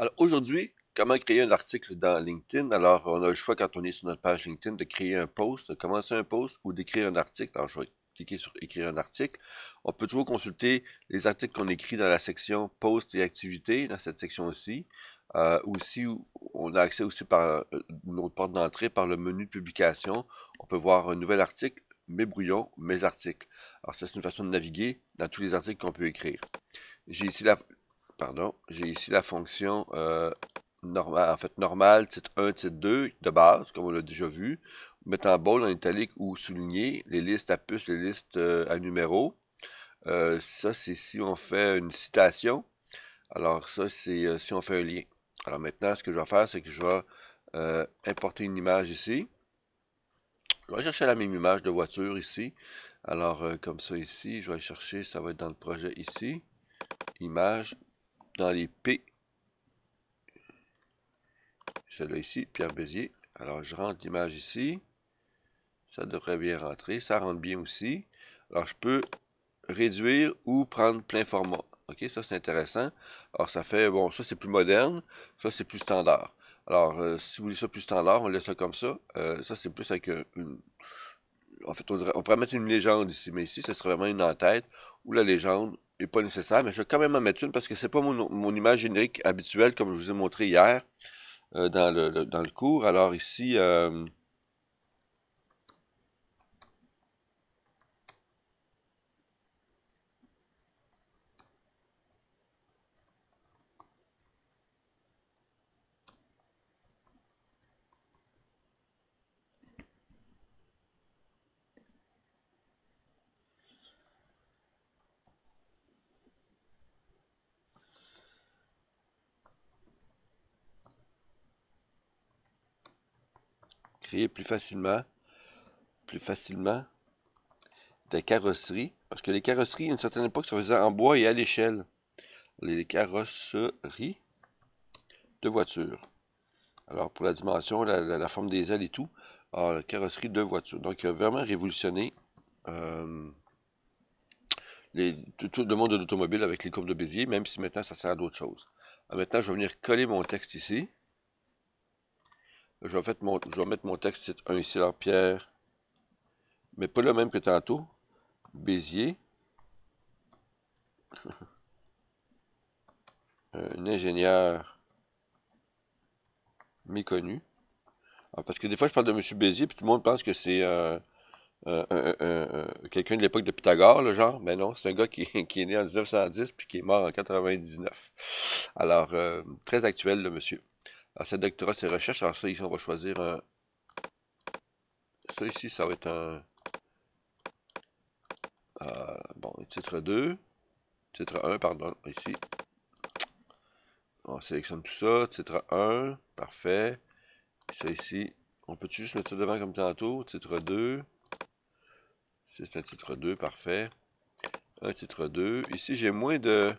Alors aujourd'hui, comment créer un article dans LinkedIn? Alors, on a le choix quand on est sur notre page LinkedIn de créer un post, de commencer un post ou d'écrire un article. Alors, je vais cliquer sur écrire un article. On peut toujours consulter les articles qu'on écrit dans la section posts et activités, dans cette section-ci. Euh, si on a accès aussi par euh, notre porte d'entrée par le menu de publication. On peut voir un nouvel article, mes brouillons, mes articles. Alors, ça, c'est une façon de naviguer dans tous les articles qu'on peut écrire. J'ai ici la, pardon, j'ai ici la fonction euh, normale, en fait titre 1, titre 2, de base, comme on l'a déjà vu. Mettre en bold, en italique ou souligner les listes à puces, les listes euh, à numéro. Euh, ça, c'est si on fait une citation. Alors ça, c'est si on fait un lien. Alors maintenant, ce que je vais faire, c'est que je vais importer une image ici. Je vais chercher la même image de voiture ici. Alors, comme ça ici, je vais chercher, ça va être dans le projet ici. Image, dans les P. Celui-là ici, Pierre Bézier. Alors, je rentre l'image ici. Ça devrait bien rentrer. Ça rentre bien aussi. Alors, je peux réduire ou prendre plein format. OK, ça, c'est intéressant. Alors, ça fait... Bon, ça, c'est plus moderne. Ça, c'est plus standard. Alors, euh, si vous voulez ça plus standard, on laisse ça comme ça. Euh, ça, c'est plus avec euh, une... En fait, on, pourrait mettre une légende ici, mais ici, ça serait vraiment une en-tête Ou la légende, pas nécessaire, mais je vais quand même en mettre une parce que c'est pas mon, image générique habituelle comme je vous ai montré hier euh, dans, le, dans, le, cours. Alors ici, euh, plus facilement, plus facilement des carrosseries. Parce que les carrosseries, à une certaine époque, se faisaient en bois et à l'échelle. Les carrosseries de voitures. Alors, pour la dimension, la, forme des ailes et tout, carrosserie de voitures. Donc, il a vraiment révolutionné euh, les, tout, le monde de l'automobile avec les courbes de Bézier, même si maintenant ça sert à d'autres choses. maintenant, je vais venir coller mon texte ici. Je vais, mettre mon texte c'est un ici, Pierre, mais pas le même que tantôt. Bézier. un ingénieur méconnu. Ah, parce que des fois, je parle de M. Bézier, puis tout le monde pense que c'est euh, euh, quelqu'un de l'époque de Pythagore, le genre. Mais non, c'est un gars qui, qui, est né en 1910 puis qui est mort en 99. Alors, euh, très actuel, le monsieur cette doctorat, c'est recherche. Alors ça, ici, on va choisir un... Ça ici, ça va être un... Euh, bon, titre 2. Titre 1, pardon, ici. On sélectionne tout ça. Titre 1, parfait. ça ici, on peut juste mettre ça devant comme tantôt. Titre 2. C'est un titre 2, parfait. Un titre 2. Ici, j'ai moins de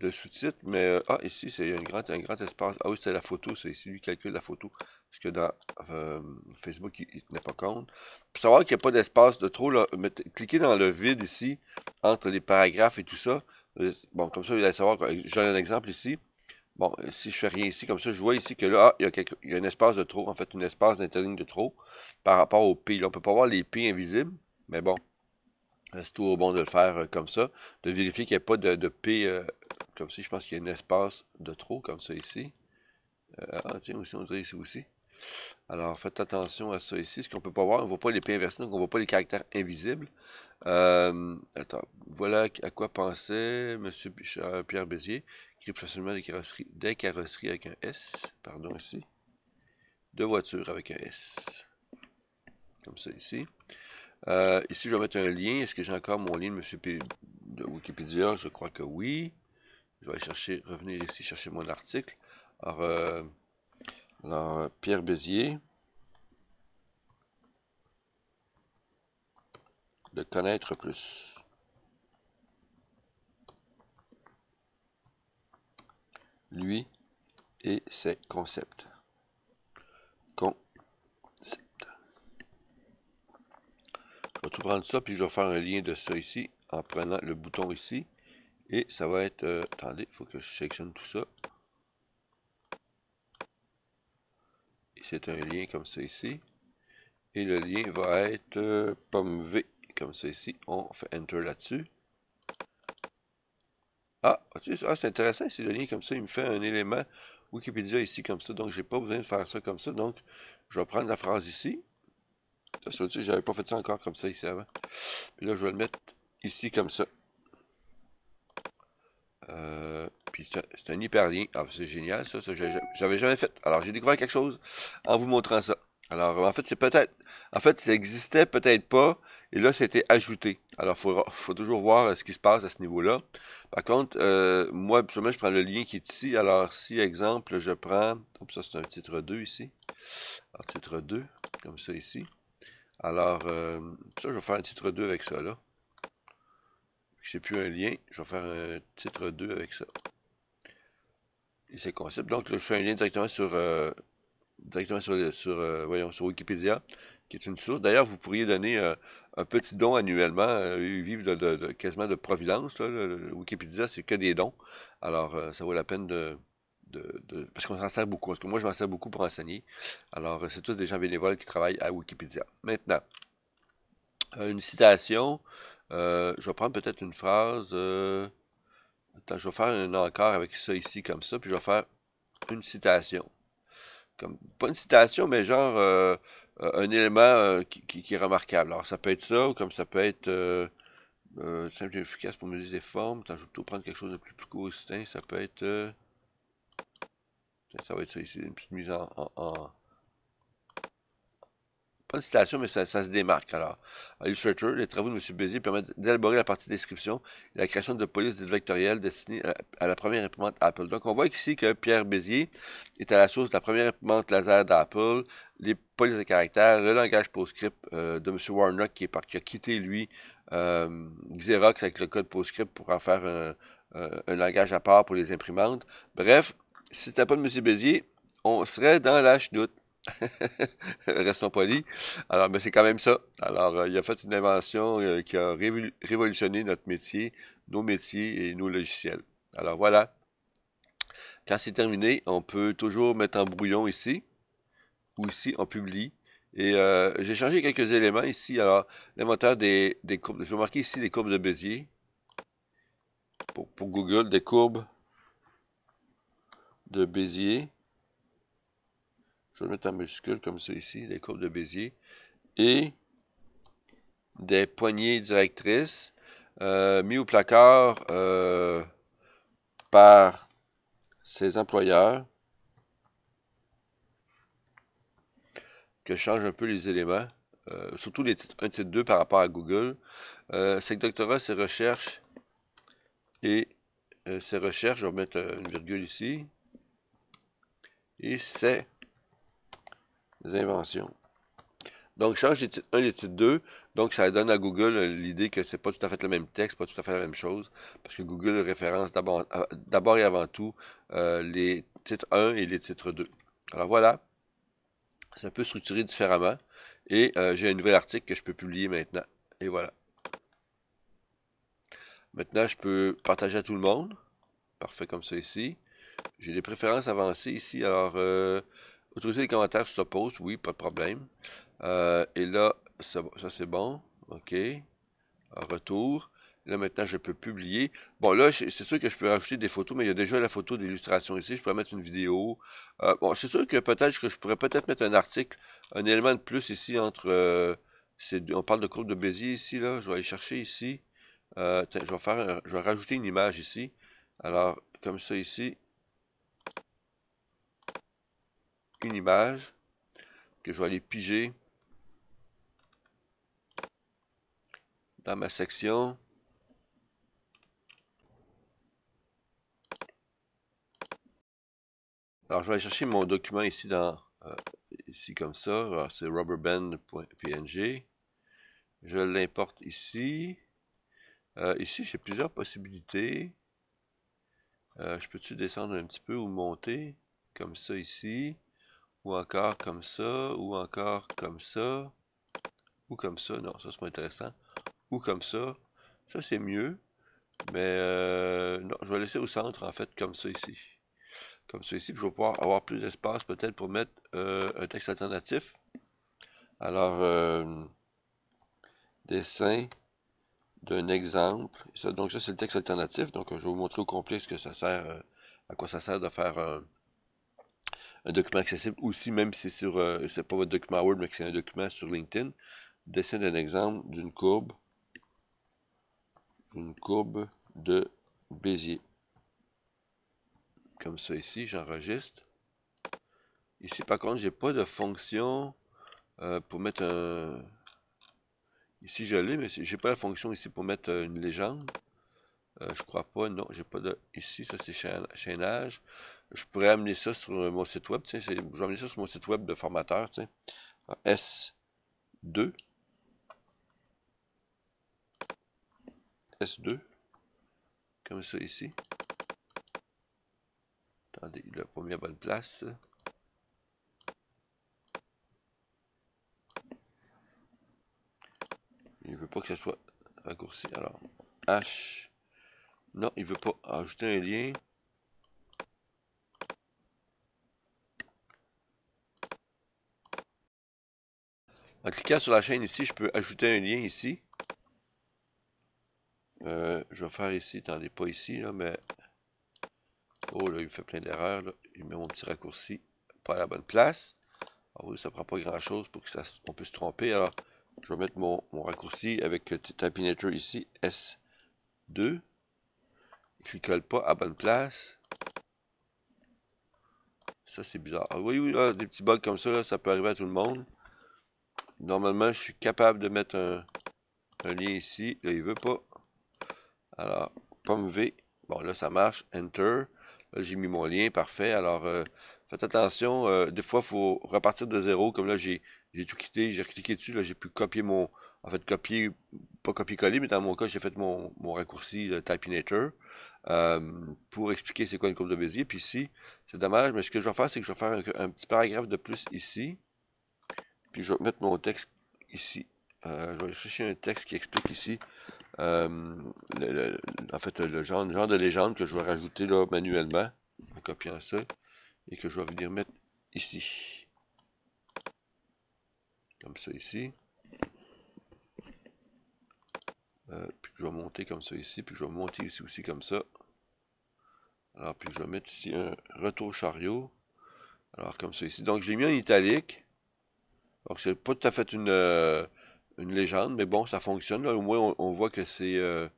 de sous-titres, mais... Euh, ah, ici, c'est un grand, un grand espace. Ah oui, c'est la photo, c'est ici, lui calcule la photo. Parce que dans euh, Facebook, il ne tenait pas compte. pour savoir qu'il n'y a pas d'espace de trop, cliquez dans le vide ici, entre les paragraphes et tout ça. Euh, bon, comme ça, vous allez savoir, je donne un exemple ici. Bon, si je fais rien ici, comme ça, je vois ici que là, ah, il, y a un espace de trop, en fait, un espace d'interligne de trop par rapport au P. Là, on ne peut pas voir les P invisibles, mais bon, c'est toujours bon de le faire comme ça, de vérifier qu'il n'y a pas de, P comme ça. Je pense qu'il y a un espace de trop comme ça ici. Euh, ah, tiens, aussi, on dirait ici aussi. Alors, faites attention à ça ici. Ce qu'on ne peut pas voir, on ne voit pas les P inversés, donc on ne voit pas les caractères invisibles. Euh, attends, voilà à quoi pensait M. Euh, Pierre Bézier, qui facilement des carrosseries, des carrosseries avec un S, pardon ici, de voitures avec un S, comme ça ici. ici, je vais mettre un lien. Est-ce que j'ai encore mon lien de M. de Wikipédia? Je crois que oui. Je vais chercher, revenir ici, chercher mon article. Alors, euh, euh, Pierre Bézier. Le connaître plus. Lui et ses concepts. Concept. Je vais tout prendre ça, puis je vais faire un lien de ça ici, en prenant le bouton ici. Et ça va être... Euh, attendez, il faut que je sélectionne tout ça. Et c'est un lien comme ça ici. Et le lien va être euh, pomme V, comme ça ici. On fait Enter là-dessus. Ah, ah c'est intéressant, c'est le lien comme ça, il me fait un élément Wikipédia ici comme ça, donc j'ai pas besoin de faire ça comme ça, donc je vais prendre la phrase ici. J'avais pas fait ça encore comme ça ici avant. Et là, je vais le mettre ici comme ça. Euh, puis c'est un hyperlien. Ah, c'est génial, ça, ça j'avais jamais fait. Alors, j'ai découvert quelque chose en vous montrant ça. Alors, en fait, c'est peut-être. En fait, ça existait peut-être pas. Et là, c'était ajouté. Alors, il faut, toujours voir euh, ce qui se passe à ce niveau-là. Par contre, euh, moi, absolument, je prends le lien qui est ici. Alors, si, exemple, je prends... ça, c'est un titre 2 ici. Alors, titre 2, comme ça ici. Alors, ça, je vais faire un titre 2 avec ça, là. Je C'est plus un lien. Je vais faire un titre 2 avec ça. Et c'est concept. Donc je fais un lien directement sur euh, directement sur, euh, voyons, sur Wikipédia, qui est une source. D'ailleurs, vous pourriez donner euh, un petit don annuellement. ils vivent de, quasiment de providence. Wikipédia, c'est que des dons. Alors, ça vaut la peine de, parce qu'on s'en sert beaucoup. Parce que moi, je m'en sers beaucoup pour enseigner. Alors, c'est tous des gens bénévoles qui travaillent à Wikipédia. Maintenant, une citation. Euh, je vais prendre peut-être une phrase. Euh... Attends, je vais faire un encore avec ça ici, comme ça, puis je vais faire une citation. Comme, pas une citation, mais genre euh, euh, un élément euh, qui, qui, qui, est remarquable. Alors, ça peut être ça, ou comme ça peut être simple et efficace pour mesurer des formes. Attends, je vais plutôt prendre quelque chose de plus, plus court, Ça peut être. Ça va être ça ici, une petite mise en pas de citation, mais ça, se démarque. Alors, à Illustrator, les travaux de M. Bézier permettent d'élaborer la partie description et la création de polices vectorielles destinées à, la première imprimante Apple. Donc, on voit ici que Pierre Bézier est à la source de la première imprimante laser d'Apple, les polices de caractère, le langage PostScript euh, de M. Warnock qui, est par, a quitté, lui, euh, Xerox avec le code PostScript pour en faire un, euh, langage à part pour les imprimantes. Bref, si ce n'était pas de M. Bézier, on serait dans l'âge d'août. Restons polis. Alors, mais c'est quand même ça. Alors, euh, il a fait une invention euh, qui a révolutionné notre métier, nos métiers et nos logiciels. Alors voilà. Quand c'est terminé, on peut toujours mettre un brouillon ici. Ou ici, on publie. Et euh, j'ai changé quelques éléments ici. Alors, l'inventaire des, des, courbes. Je vais marquer ici les courbes de Bézier. Pour, pour Google, des courbes de Bézier je vais le mettre en majuscule comme ça ici, les courbes de Bézier, et des poignées directrices euh, mis au placard euh, par ses employeurs, que change un peu les éléments, euh, surtout les titres 1, titre 2 par rapport à Google. ses euh, doctorats, ses recherches et ses recherches, je vais mettre une virgule ici, et c'est les inventions. Donc, change les titres 1 et les titres 2. Donc, ça donne à Google euh, l'idée que c'est pas tout à fait le même texte, pas tout à fait la même chose, parce que Google référence euh, d'abord et avant tout euh, les titres 1 et les titres 2. Alors voilà, ça peut structurer différemment. Et j'ai un nouvel article que je peux publier maintenant. Et voilà. Maintenant, je peux partager à tout le monde. Parfait comme ça ici. J'ai des préférences avancées ici. Alors, euh, Autoriser les commentaires poste, oui, pas de problème. Euh, et là, ça, c'est bon. OK. Retour. Là, maintenant, je peux publier. Bon, là, c'est sûr que je peux rajouter des photos, mais il y a déjà la photo d'illustration ici. Je pourrais mettre une vidéo. Euh, bon, c'est sûr que peut-être que je pourrais peut-être mettre un article, un élément de plus ici entre... Euh, on parle de courbe de Bézier ici, là. Je vais aller chercher ici. faire je vais rajouter une image ici. Alors, comme ça ici. une image que je vais aller piger dans ma section. Alors, je vais chercher mon document ici dans euh, ici comme ça. C'est rubberband.png. Je l'importe ici. Euh, ici, j'ai plusieurs possibilités. Euh, je peux-tu descendre un petit peu ou monter comme ça ici ou encore comme ça, ou encore comme ça, ou comme ça, non, ça c'est pas intéressant, ou comme ça, ça c'est mieux, mais euh, non, je vais laisser au centre en fait, comme ça ici, comme ça ici, je vais pouvoir avoir plus d'espace peut-être pour mettre euh, un texte alternatif, alors, euh, dessin d'un exemple, donc ça c'est le texte alternatif, donc je vais vous montrer au complet ce que ça sert, à quoi ça sert de faire un un document accessible aussi, même si c'est sur, euh, pas votre document Word, mais que c'est un document sur LinkedIn. Dessine un exemple d'une courbe, une courbe de Bézier. Comme ça ici, j'enregistre. Ici, par contre, j'ai pas de fonction euh, pour mettre un... Ici, je l'ai, mais j'ai pas la fonction ici pour mettre euh, une légende. Euh, je crois pas, non, j'ai pas de... Ici, ça c'est chaînage je pourrais amener ça sur euh, mon site web. Je vais amener ça sur mon site web de formateur. S2. S2. Euh, Comme ça ici. Attendez, il n'a pas mis à bonne place. Il veut pas que ça soit raccourci. Alors, H. Non, il veut pas ajouter un lien. En cliquant sur la chaîne ici, je peux ajouter un lien ici. Euh, je vais faire ici, attendez, pas ici, là, mais... Oh, là, il fait plein d'erreurs, Il met mon petit raccourci pas à la bonne place. Ah oui, ça prend pas grand-chose pour que ça, on puisse se tromper. Alors, je vais mettre mon, raccourci avec euh, Tapinator ici, S2. Je ne colle pas à bonne place. Ça, c'est bizarre. Ah, oui, oui, ah, des petits bugs comme ça, ça peut arriver à tout le monde. Normalement, je suis capable de mettre un, lien ici. Là, il veut pas. Alors, pomme V. Bon, là, ça marche. Enter. j'ai mis mon lien. Parfait. Alors, euh, faites attention. Euh, des fois, il faut repartir de zéro. Comme là, j'ai tout quitté. J'ai cliqué dessus. Là, j'ai pu copier mon... En fait, copier... Pas copier-coller, mais dans mon cas, j'ai fait mon, raccourci de Typinator euh, pour expliquer c'est quoi une courbe de Bézier. Puis ici, c'est dommage, mais ce que je vais faire, c'est que je vais faire un petit paragraphe de plus ici. Puis je vais mettre mon texte ici. Euh, je vais chercher un texte qui explique ici, euh, le, en fait, le genre, de légende que je vais rajouter là manuellement, en copiant ça, et que je vais venir mettre ici. Comme ça ici. Euh, puis je vais monter comme ça ici, puis je vais monter ici aussi comme ça. Alors, puis je vais mettre ici un retour chariot. Alors, comme ça ici. Donc, je l'ai mis en italique. Donc c'est pas tout à fait euh, une, légende, mais bon, ça fonctionne. Là. Au moins, on, voit que c'est... Euh,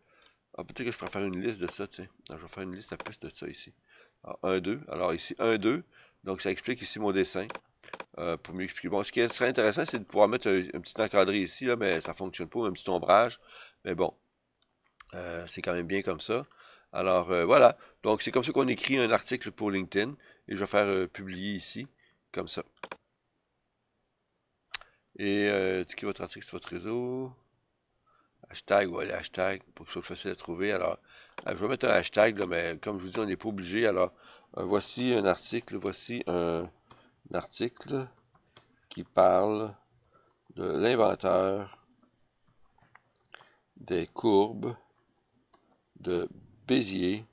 ah, peut-être que je préfère une liste de ça, tiens. je vais faire une liste à plus de ça ici. 1, 2. Alors ici, 1, 2. Donc ça explique ici mon dessin. Euh, pour mieux expliquer. Bon, ce qui est très intéressant, c'est de pouvoir mettre un, petit encadré ici, là, mais ça ne fonctionne pas, un petit ombrage. Mais bon, c'est quand même bien comme ça. Alors voilà, donc c'est comme ça qu'on écrit un article pour LinkedIn et je vais faire publier ici, comme ça. Et euh, votre article sur votre réseau. Hashtag, oui, hashtag, pour que ce soit facile à trouver. Alors, euh, je vais mettre un hashtag, mais comme je vous dis, on n'est pas obligé. Alors, euh, voici un article, voici un, un article qui parle de l'inventeur des courbes de Bézier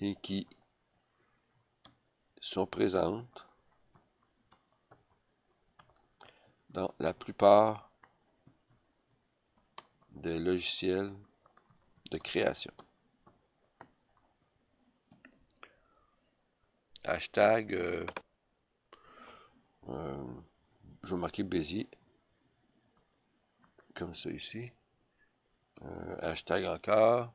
et qui sont présentes dans la plupart des logiciels de création. Hashtag, euh, euh, je vais marquer comme ça ici. Euh, hashtag encore.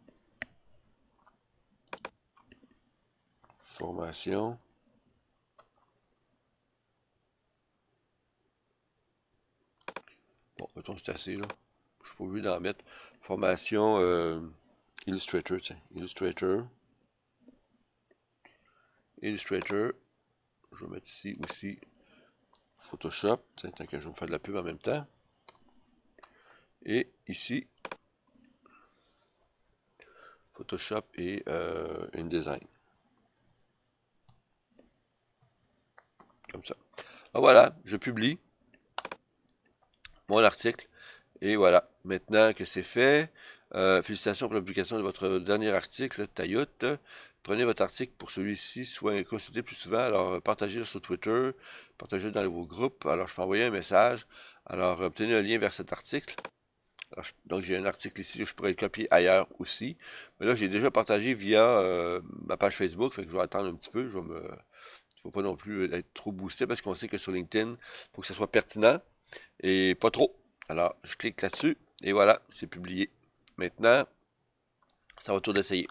Formation. c'est assez, là. Je suis pas obligé d'en mettre. Formation euh, Illustrator, Illustrator. Illustrator. Je vais mettre ici aussi Photoshop. tant que je vais me faire de la pub en même temps. Et ici, Photoshop et euh, InDesign. Comme ça. Ah, voilà, je publie mon article. Et voilà, maintenant que c'est fait, euh, félicitations pour la de votre dernier article, Tayout. Prenez votre article pour celui-ci, soit consulté plus souvent. Alors, euh, partagez-le sur Twitter, partagez-le dans vos groupes. Alors, je peux envoyer un message. Alors, obtenez un lien vers cet article. donc, j'ai un article ici que je pourrais le copier ailleurs aussi. Mais là, j'ai déjà partagé via euh, ma page Facebook. Fait que je vais attendre un petit peu. Je me. Il ne faut pas non plus être trop boosté parce qu'on sait que sur LinkedIn, il faut que ce soit pertinent et pas trop. Alors, je clique là-dessus et voilà, c'est publié. Maintenant, ça va tour d'essayer.